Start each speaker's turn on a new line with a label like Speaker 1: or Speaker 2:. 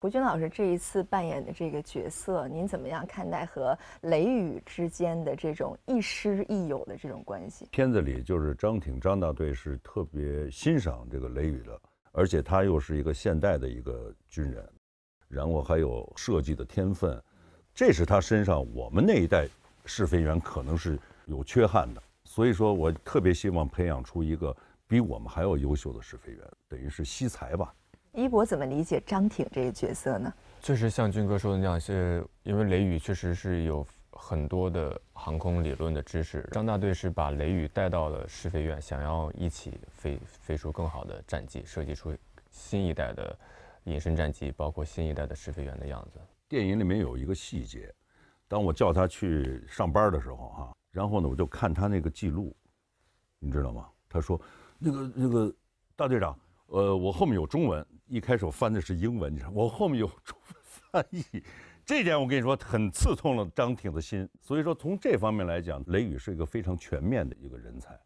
Speaker 1: 胡军老师这一次扮演的这个角色，您怎么样看待和雷雨之间的这种亦师亦友的这种关系？
Speaker 2: 片子里就是张挺张大队是特别欣赏这个雷雨的，而且他又是一个现代的一个军人，然后还有设计的天分，这是他身上我们那一代试飞员可能是有缺憾的，所以说我特别希望培养出一个比
Speaker 3: 我们还要优秀的试飞员，等于是惜才吧。
Speaker 1: 一博怎么理解张挺这个角色呢？
Speaker 3: 确实像军哥说的那样，是因为雷雨确实是有很多的航空理论的知识。张大队是把雷雨带到了试飞院，想要一起飞飞出更好的战绩，设计出新一代的隐身战机，包括新一代的试飞员的样子。
Speaker 2: 电影里面有一个细节，当我叫他去上班的时候，哈，然后呢，我就看他那个记录，你知道吗？他说，那个那个大队长，呃，我后面有中文。一开始翻的是英文，你知道，我后面有中文 翻译，这点我跟你说，很刺痛了张挺的心。所以说，从这方面来讲，雷雨是一个非常全面的一个人才。